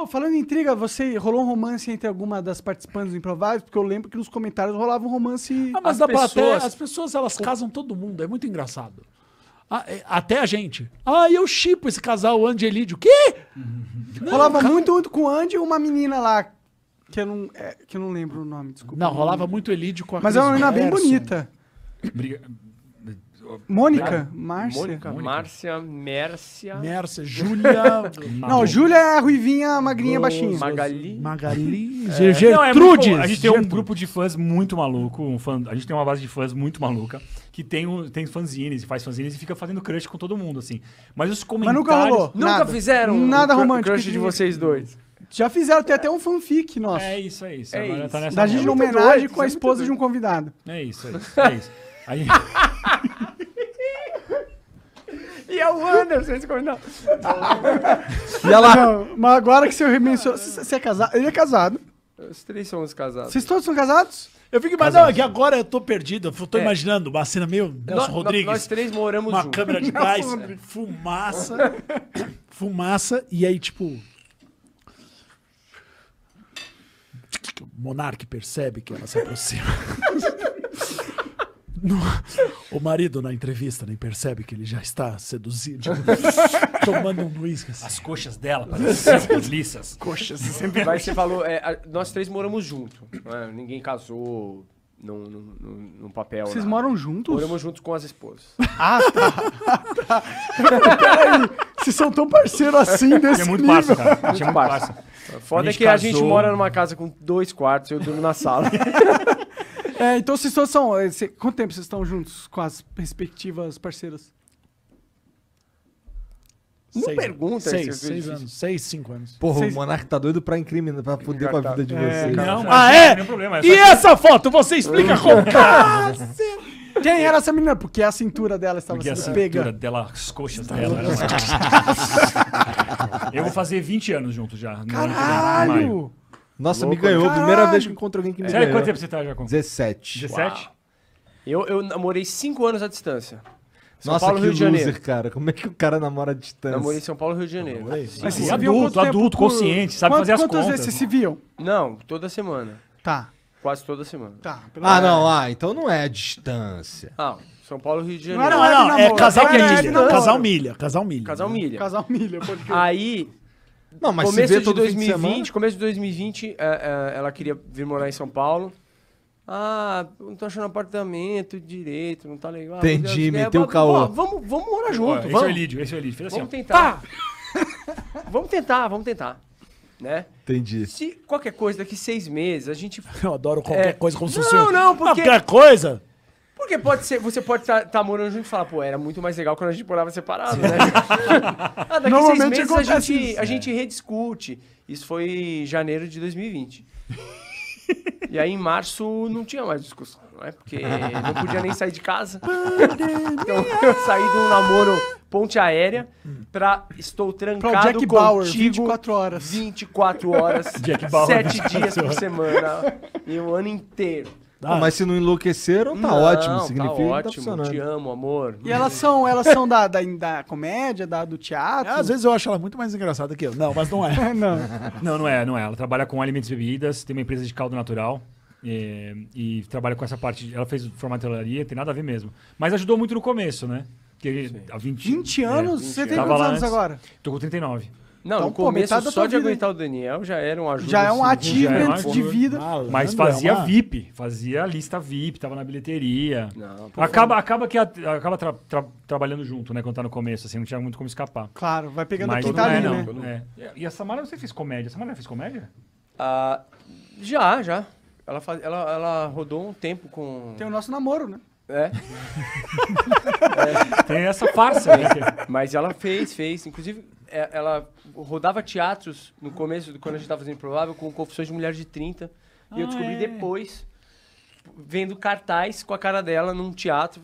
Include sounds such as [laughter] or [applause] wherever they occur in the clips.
Oh, falando em intriga, você rolou um romance entre alguma das participantes do Improváveis? Porque eu lembro que nos comentários rolava um romance. Ah, mas as da pessoas... plateia, as pessoas elas casam todo mundo, é muito engraçado. Ah, é, até a gente. Ah, eu chipo esse casal, Andy e Elidio. O quê? Uhum. Não, rolava muito, muito com o Andy e uma menina lá, que eu não, é, que eu não lembro o nome, desculpa. Não, rolava muito Elidio com a Mas é uma menina bem bonita. Obrigado. Mônica, Márcia. Márcia, Mércia. Mércia, Júlia. [laughs] Não, Júlia é a ruivinha, magrinha, baixinha. Magali. Magali. É. Gertrudes. Não, é a gente tem um grupo de fãs muito maluco. Um fã, a gente tem uma base de fãs muito maluca. Que tem, um, tem fanzines e faz fanzines e fica fazendo crush com todo mundo, assim. Mas os comentários. Mas nunca rolou. Nunca nada, fizeram. Nada um romântico. Crush de vocês dois. Já fizeram, tem até um fanfic nossa. É isso, é isso. É Agora isso. Tá nessa da gente homenagem com a é esposa de um convidado. É isso, é isso. É isso. Aí. [laughs] E é o Anderson, esse comentário. E ela... Não, mas agora que você mencionou. Você é casado? Ele é casado. Os três somos casados. Vocês todos são casados? Eu fico imaginando é que agora eu tô perdido. Eu tô é. imaginando uma cena meio Nelson Rodrigues. Nós três moramos Uma câmera de gás, fumaça, fumaça, e aí, tipo... O monarque percebe que ela se aproxima. no, [laughs] O marido, na entrevista, nem percebe que ele já está seduzido, [laughs] tomando um uísque. Assim. As coxas dela [laughs] parecem liças. Coxas. Sempre Mas você falou, é, a, nós três moramos junto. Né? Ninguém casou num, num, num papel. Vocês nada. moram juntos? Moramos juntos com as esposas. Ah, tá. [laughs] Peraí, vocês são tão parceiros assim é desse é muito nível. Parça, cara. Muito, muito parça. parça. Foda é que casou. a gente mora numa casa com dois quartos, e eu durmo na sala. É, então vocês todos são. Eh, cê, quanto tempo vocês estão juntos com as respectivas parceiras? Não pergunta seis, seis, seis anos. Seis, cinco anos. Porra, seis... o Monark tá doido pra incrimina, pra foder com a tá- vida de é, vocês. Não, ah, é? Não problema, é e essa foto você explica como? É? [laughs] Ah, Quem era essa menina? Porque a cintura dela estava Porque sendo a pega. cintura dela, as coxas tá dela. Assim. [laughs] eu vou fazer 20 anos junto já. Caralho! Nossa, Louco, me ganhou. Caralho. Né? Primeira vez que encontro alguém que me Sério, ganhou. quanto tempo você tá já com? 17. 17? Eu, eu namorei 5 anos à distância. São Nossa, Paulo, que Rio de Janeiro. cara. Como é que o cara namora à distância? Namorei em São Paulo, Rio de Janeiro. Mas assim, você adulto, adulto, por... consciente, sabe fazer as quantas contas. Quantas vezes vocês se viam? Não, toda semana. Tá. Quase toda semana. Tá. Ah, não, ah, então não é a distância. Ah, são Paulo, Rio de Janeiro. Não, não, não, é não é casal que é milha. Casal milha, casal milha. Casal milha. Casal milha, Aí, não, mas começo de 2020, de começo de 2020, é, é, ela queria vir morar em São Paulo. Ah, não tô achando apartamento direito, não tá legal. Entendi, é, meteu o caô. Vamos, vamos morar junto, vamos. é o esse é o é assim, vamos tentar. [laughs] vamos tentar, vamos tentar. Né? Entendi. Se qualquer coisa daqui seis meses, a gente... [laughs] Eu adoro qualquer é... coisa como se fosse... Não, não, ah, porque... qualquer coisa... Porque pode ser, você pode estar tá, tá morando junto e falar, pô, era muito mais legal quando a gente morava separado, né? [laughs] ah, daqui Normalmente seis meses a gente, a gente rediscute. Isso foi janeiro de 2020. e aí em março não tinha mais discussão, não é? Porque não podia nem sair de casa. então eu saí de um namoro ponte aérea pra estou trancado pra Jack Bauer, 24 horas. 24 horas, Jack Bauer, 7 dias por semana e um ano inteiro. Ah, mas se não enlouqueceram, tá não, ótimo. Tá significa tá ótimo. Que tá te amo, amor. E elas são, elas são da, da, da comédia, da, do teatro? É, às vezes eu acho ela muito mais engraçada que eu. Não, mas não é. [laughs] não. não, não é, não é. Ela trabalha com alimentos e bebidas, tem uma empresa de caldo natural. E, eh, e trabalha com essa parte. ela fez formatelaria, tem nada a ver mesmo. Mas ajudou muito no começo, né? Porque há 20, 20 anos? É, 20 você tem quantos anos antes, agora? Tô com 39. Não, então, no começo pô, só de vida... aguentar o Daniel já era um ajuda. Já é um ativo assim, é de vida. Ah, mas fazia VIP, fazia lista VIP, tava na bilheteria. Não, acaba, acaba que acaba tra, tra, trabalhando junto, né? Quando tá no começo, assim, não tinha muito como escapar. Claro, vai pegando mas quem tá ali, é, né? é. E a Samara, você fez comédia? A Samara fez comédia? Ah, já, já. Ela, faz, ela, ela rodou um tempo com... Tem o nosso namoro, né? É. é. [laughs] Tem essa farsa, né? Mas ela fez, fez. Inclusive, é, ela rodava teatros no começo, quando a gente estava fazendo Improvável, com confissões de mulheres de 30. Ah, e eu ah, descobri é. depois, vendo cartaz com a cara dela num teatro.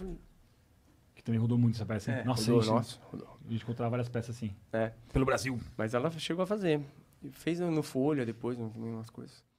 Que também rodou muito essa peça, hein? É, nossa, rodou, gente, nossa, rodou. A gente encontrava várias peças assim. É. Pelo Brasil. Mas ela chegou a fazer. Fez no Folha depois, umas coisas.